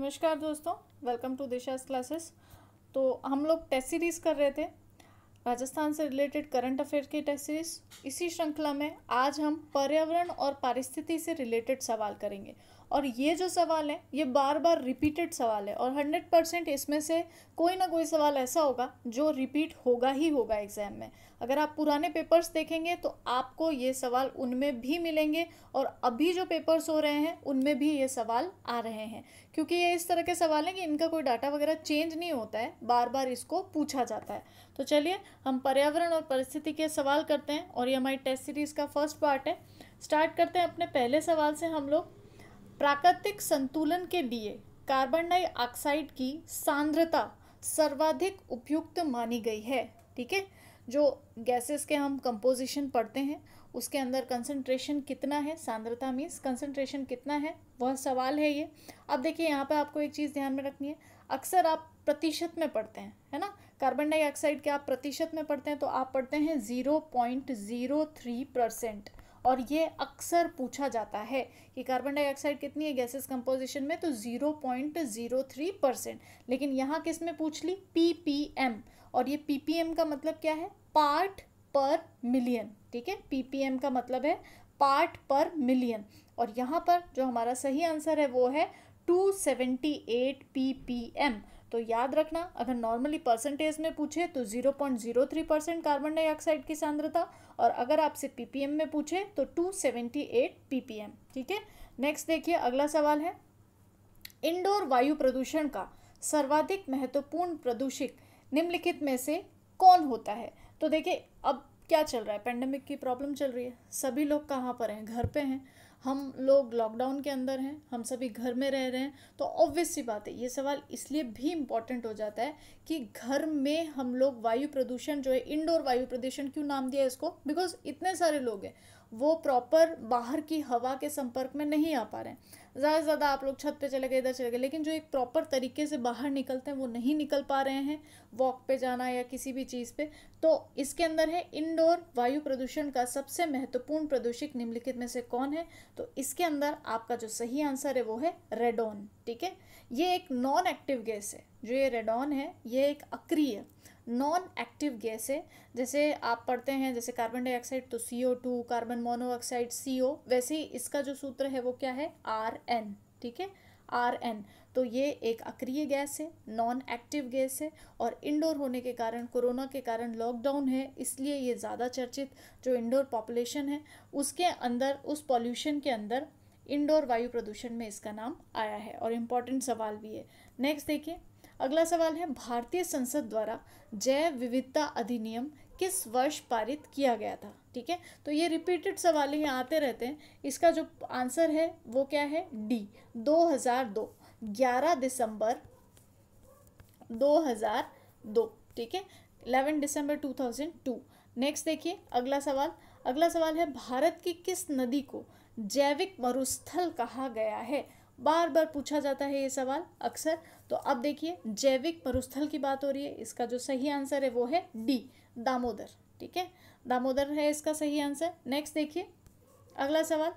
नमस्कार दोस्तों welcome to Disha classes तो हम लोग टेस्ट सीरीज़ कर रहे थे राजस्थान से रिलेटेड करंट अफेयर की टेस्ट सीरीज इसी श्रृंखला में आज हम पर्यावरण और पारिस्थिति से रिलेटेड सवाल करेंगे और ये जो सवाल है ये बार बार रिपीटेड सवाल है और हंड्रेड परसेंट इसमें से कोई ना कोई सवाल ऐसा होगा जो रिपीट होगा ही होगा एग्ज़ाम में अगर आप पुराने पेपर्स देखेंगे तो आपको ये सवाल उनमें भी मिलेंगे और अभी जो पेपर्स हो रहे हैं उनमें भी ये सवाल आ रहे हैं क्योंकि ये इस तरह के सवाल हैं कि इनका कोई डाटा वगैरह चेंज नहीं होता है बार बार इसको पूछा जाता है तो चलिए हम पर्यावरण और परिस्थिति के सवाल करते हैं और ये हमारी टेस्ट सीरीज़ का फर्स्ट पार्ट है स्टार्ट करते हैं अपने पहले सवाल से हम लोग प्राकृतिक संतुलन के लिए कार्बन डाइऑक्साइड की सांद्रता सर्वाधिक उपयुक्त मानी गई है ठीक है जो गैसेस के हम कंपोजिशन पढ़ते हैं उसके अंदर कंसंट्रेशन कितना है सांद्रता मीन्स कंसंट्रेशन कितना है वह सवाल है ये अब देखिए यहाँ पर आपको एक चीज़ ध्यान में रखनी है अक्सर आप प्रतिशत में पढ़ते हैं है ना कार्बन डाइऑक्साइड के आप प्रतिशत में पढ़ते हैं तो आप पढ़ते हैं zero point zero three percent और ये अक्सर पूछा जाता है कि कार्बन डाइऑक्साइड कितनी है गैसेस कंपोजिशन में तो zero point zero three percent लेकिन यहाँ किस में पूछ ली पी पी एम और ये पी पी एम का मतलब क्या है पार्ट पर मिलियन ठीक है पी पी एम का मतलब है पार्ट पर मिलियन और यहाँ पर जो हमारा सही आंसर है वो है टू पी एम तो याद रखना अगर नॉर्मली परसेंटेज में पूछे तो 0.03 परसेंट कार्बन डाइऑक्साइड की सांद्रता और अगर आपसे पीपीएम में पूछे तो 278 पीपीएम ठीक है नेक्स्ट देखिए अगला सवाल है इंडोर वायु प्रदूषण का सर्वाधिक महत्वपूर्ण प्रदूषित निम्नलिखित में से कौन होता है तो देखिए अब क्या चल रहा है पेंडेमिक की प्रॉब्लम चल रही है सभी लोग कहाँ पर हैं घर पर हैं हम लोग लॉकडाउन के अंदर हैं हम सभी घर में रह रहे हैं तो ऑब्वियस सी बात है ये सवाल इसलिए भी इम्पॉर्टेंट हो जाता है कि घर में हम लोग वायु प्रदूषण जो है इंडोर वायु प्रदूषण क्यों नाम दिया है इसको बिकॉज इतने सारे लोग हैं वो प्रॉपर बाहर की हवा के संपर्क में नहीं आ पा रहे हैं ज़्यादा से ज़्यादा आप लोग छत पे चले गए इधर चले गए लेकिन जो एक प्रॉपर तरीके से बाहर निकलते हैं वो नहीं निकल पा रहे हैं वॉक पे जाना या किसी भी चीज़ पे तो इसके अंदर है इंडोर वायु प्रदूषण का सबसे महत्वपूर्ण प्रदूषक निम्नलिखित में से कौन है तो इसके अंदर आपका जो सही आंसर है वो है रेडोन ठीक है ये एक नॉन एक्टिव गैस है जो ये रेडोन है ये एक अक्रिय नॉन एक्टिव गैस है जैसे आप पढ़ते हैं जैसे कार्बन डाइऑक्साइड तो C O two carbon monoxide C O वैसे ही इसका जो सूत्र है वो क्या है आर एन ठीक है आर एन तो ये एक अक्रिय गैस है नॉन एक्टिव गैस है और इंडोर होने के कारण कोरोना के कारण लॉकडाउन है इसलिए ये ज़्यादा चर्चित जो इंडोर पॉपुलेशन है उसके अंदर उस पॉल्यूशन के अंदर इंडोर वायु प्रदूषण में इसका नाम आया है और इम्पॉर्टेंट सवाल भी है नेक्स्ट देखिए अगला सवाल है भारतीय संसद द्वारा जैव विविधता अधिनियम किस वर्ष पारित किया गया था ठीक है तो ये रिपीटेड सवाल ये आते रहते हैं इसका जो आंसर है वो क्या है डी 2002 11 दिसंबर 2002 ठीक है 11 दिसंबर 2002 नेक्स्ट देखिए अगला सवाल अगला सवाल है भारत की किस नदी को जैविक मरुस्थल कहा गया है बार बार पूछा जाता है ये सवाल अक्सर तो अब देखिए जैविक मरुस्थल की बात हो रही है इसका जो सही आंसर है वो है डी दामोदर ठीक है दामोदर है इसका सही आंसर नेक्स्ट देखिए अगला सवाल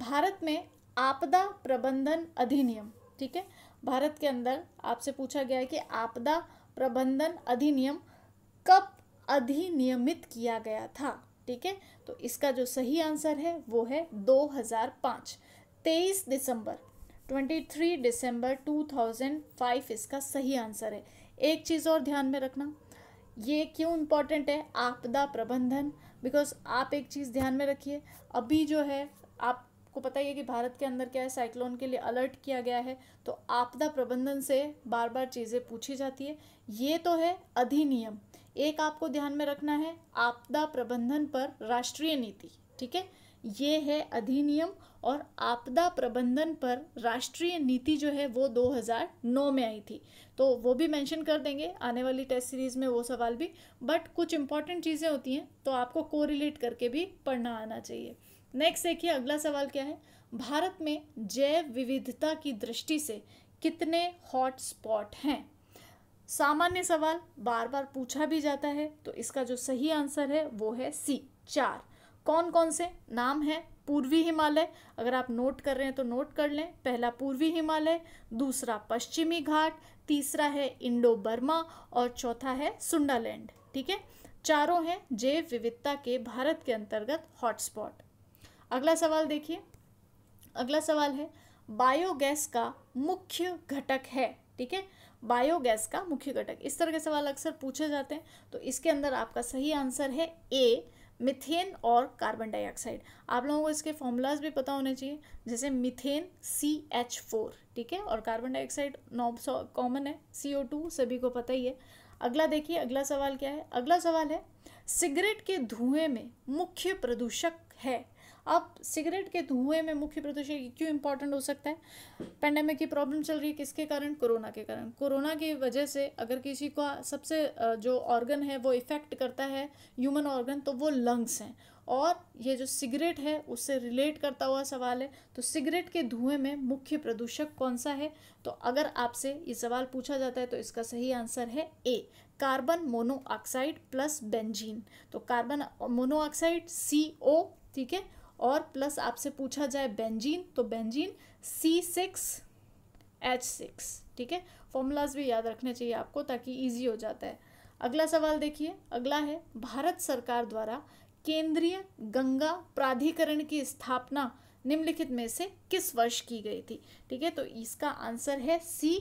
भारत में आपदा प्रबंधन अधिनियम ठीक है भारत के अंदर आपसे पूछा गया है कि आपदा प्रबंधन अधिनियम कब अधिनियमित किया गया था ठीक है तो इसका जो सही आंसर है वो है 2005 23 दिसंबर 23 दिसंबर 2005 इसका सही आंसर है एक चीज़ और ध्यान में रखना ये क्यों इम्पॉर्टेंट है आपदा प्रबंधन बिकॉज आप एक चीज़ ध्यान में रखिए अभी जो है आपको पता ही है कि भारत के अंदर क्या है साइक्लोन के लिए अलर्ट किया गया है तो आपदा प्रबंधन से बार बार चीज़ें पूछी जाती है ये तो है अधिनियम एक आपको ध्यान में रखना है आपदा प्रबंधन पर राष्ट्रीय नीति ठीक है ये है अधिनियम और आपदा प्रबंधन पर राष्ट्रीय नीति जो है वो 2009 में आई थी तो वो भी मेंशन कर देंगे आने वाली टेस्ट सीरीज़ में वो सवाल भी बट कुछ इंपॉर्टेंट चीज़ें होती हैं तो आपको कोरिलेट करके भी पढ़ना आना चाहिए नेक्स्ट देखिए अगला सवाल क्या है भारत में जैव विविधता की दृष्टि से कितने हॉट स्पॉट हैं सामान्य सवाल बार बार पूछा भी जाता है तो इसका जो सही आंसर है वो है सी चार कौन कौन से नाम है पूर्वी हिमालय अगर आप नोट कर रहे हैं तो नोट कर लें पहला पूर्वी हिमालय दूसरा पश्चिमी घाट तीसरा है इंडो बर्मा और चौथा है सुंडालैंड ठीक है चारों हैं जैव विविधता के भारत के अंतर्गत हॉटस्पॉट अगला सवाल देखिए अगला सवाल है बायोगैस का मुख्य घटक है ठीक है बायोगैस का मुख्य घटक इस तरह के सवाल अक्सर पूछे जाते हैं तो इसके अंदर आपका सही आंसर है ए मिथेन और कार्बन डाइऑक्साइड आप लोगों को इसके फॉर्मूलाज भी पता होने चाहिए जैसे मिथेन सी एच फोर ठीक है और कार्बन डाइऑक्साइड नॉब कॉमन है सी ओ टू सभी को पता ही है अगला देखिए अगला सवाल क्या है अगला सवाल है सिगरेट के धुएं में मुख्य प्रदूषक है अब सिगरेट के धुएं में मुख्य प्रदूषण क्यों इंपॉर्टेंट हो सकता है पेंडेमिक की प्रॉब्लम चल रही है किसके कारण कोरोना के कारण कोरोना की वजह से अगर किसी का सबसे जो ऑर्गन है वो इफेक्ट करता है ह्यूमन ऑर्गन तो वो लंग्स हैं और ये जो सिगरेट है उससे रिलेट करता हुआ सवाल है तो सिगरेट के धुएं में मुख्य प्रदूषक कौन सा है तो अगर आपसे ये सवाल पूछा जाता है तो इसका सही आंसर है A carbon monoxide plus benzene तो कार्बन मोनोऑक्साइड सी ओ ठीक है और प्लस आपसे पूछा जाए बेंजीन तो benzene C six H six ठीक है फॉर्मूलाज भी याद रखने चाहिए आपको ताकि ईजी हो जाता है अगला सवाल देखिए अगला है भारत सरकार द्वारा केंद्रीय गंगा प्राधिकरण की स्थापना निम्नलिखित में से किस वर्ष की गई थी ठीक है तो इसका आंसर है सी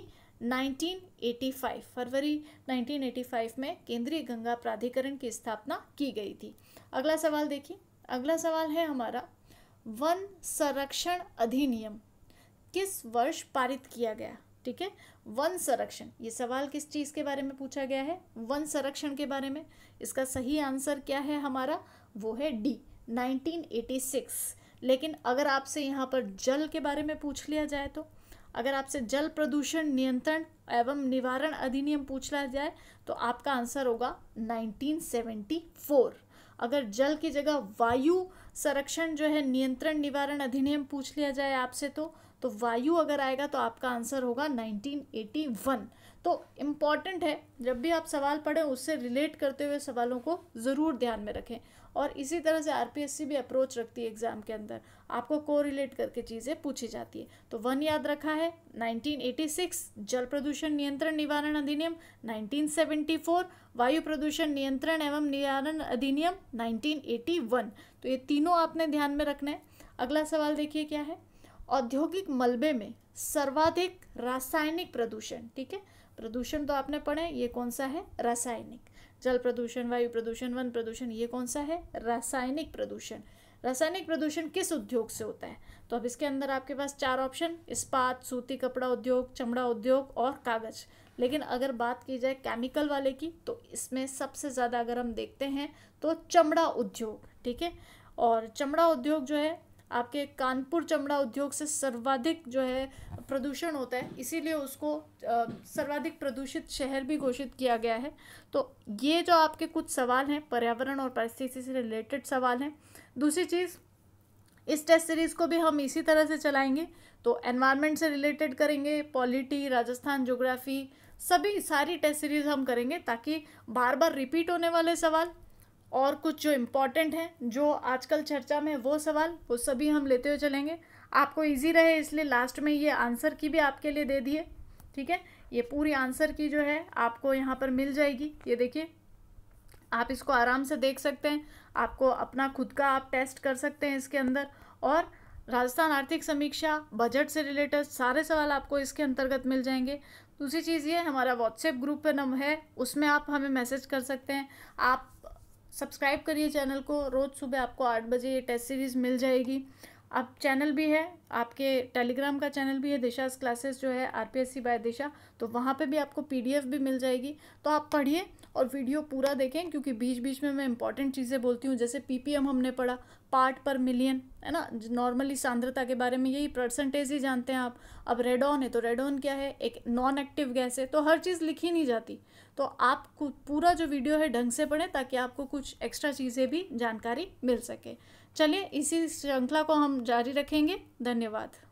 1985 फरवरी 1985 में केंद्रीय गंगा प्राधिकरण की स्थापना की गई थी अगला सवाल देखिए अगला सवाल है हमारा वन संरक्षण अधिनियम किस वर्ष पारित किया गया ठीक है वन संरक्षण ये सवाल किस चीज़ के बारे में पूछा गया है वन संरक्षण के बारे में इसका सही आंसर क्या है हमारा वो है डी 1986 लेकिन अगर आपसे यहाँ पर जल के बारे में पूछ लिया जाए तो अगर आपसे जल प्रदूषण नियंत्रण एवं निवारण अधिनियम पूछ लिया जाए तो आपका आंसर होगा नाइनटीन अगर जल की जगह वायु संरक्षण जो है नियंत्रण निवारण अधिनियम पूछ लिया जाए आपसे तो तो वायु अगर आएगा तो आपका आंसर होगा 1981 तो इम्पॉर्टेंट है जब भी आप सवाल पढ़ें उससे रिलेट करते हुए सवालों को ज़रूर ध्यान में रखें और इसी तरह से आर भी अप्रोच रखती है एग्ज़ाम के अंदर आपको को रिलेट करके चीज़ें पूछी जाती है तो वन याद रखा है 1986 जल प्रदूषण नियंत्रण निवारण अधिनियम 1974 वायु प्रदूषण नियंत्रण एवं निवारण अधिनियम 1981 तो ये तीनों आपने ध्यान में रखना है अगला सवाल देखिए क्या है औद्योगिक मलबे में सर्वाधिक रासायनिक प्रदूषण ठीक है प्रदूषण तो आपने पढ़े ये कौन सा है रासायनिक जल प्रदूषण वायु प्रदूषण वन प्रदूषण ये कौन सा है रासायनिक प्रदूषण रासायनिक प्रदूषण किस उद्योग से होता है तो अब इसके अंदर आपके पास चार ऑप्शन इस्पात सूती कपड़ा उद्योग चमड़ा उद्योग और कागज लेकिन अगर बात की जाए केमिकल वाले की तो इसमें सबसे ज़्यादा अगर हम देखते हैं तो चमड़ा उद्योग ठीक है और चमड़ा उद्योग जो है आपके कानपुर चमड़ा उद्योग से सर्वाधिक जो है प्रदूषण होता है इसीलिए उसको सर्वाधिक प्रदूषित शहर भी घोषित किया गया है तो ये जो आपके कुछ सवाल हैं पर्यावरण और परिस्थिति से रिलेटेड सवाल हैं दूसरी चीज़ इस टेस्ट सीरीज़ को भी हम इसी तरह से चलाएंगे तो एनवायरनमेंट से रिलेटेड करेंगे पॉलिटी राजस्थान जोग्राफ़ी सभी सारी टेस्ट सीरीज़ हम करेंगे ताकि बार बार रिपीट होने वाले सवाल और कुछ जो इम्पॉर्टेंट हैं जो आजकल चर्चा में वो सवाल वो सभी हम लेते हुए चलेंगे आपको इजी रहे इसलिए लास्ट में ये आंसर की भी आपके लिए दे दिए ठीक है ये पूरी आंसर की जो है आपको यहाँ पर मिल जाएगी ये देखिए आप इसको आराम से देख सकते हैं आपको अपना खुद का आप टेस्ट कर सकते हैं इसके अंदर और राजस्थान आर्थिक समीक्षा बजट से रिलेटेड सारे सवाल आपको इसके अंतर्गत मिल जाएंगे दूसरी चीज़ ये हमारा व्हाट्सएप ग्रुप पर नम है उसमें आप हमें मैसेज कर सकते हैं आप सब्सक्राइब करिए चैनल को रोज़ सुबह आपको आठ बजे ये टेस्ट सीरीज़ मिल जाएगी आप चैनल भी है आपके टेलीग्राम का चैनल भी है दिशा क्लासेस जो है R P S C by Disha तो वहाँ पे भी आपको पी डी एफ भी मिल जाएगी तो आप पढ़िए और वीडियो पूरा देखें क्योंकि बीच बीच में मैं इंपॉर्टेंट चीज़ें बोलती हूँ जैसे पी पी एम हमने पढ़ा पार्ट पर मिलियन है ना नॉर्मली सांद्रता के बारे में यही परसेंटेज ही जानते हैं आप अब रेडॉन है तो रेडॉन क्या है एक नॉन एक्टिव गैस है तो हर चीज़ लिखी नहीं जाती तो आप पूरा जो वीडियो है ढंग से पढ़ें ताकि आपको कुछ एक्स्ट्रा चीज़ें भी जानकारी मिल सके चलिए इसी श्रृंखला को हम जारी रखेंगे धन्यवाद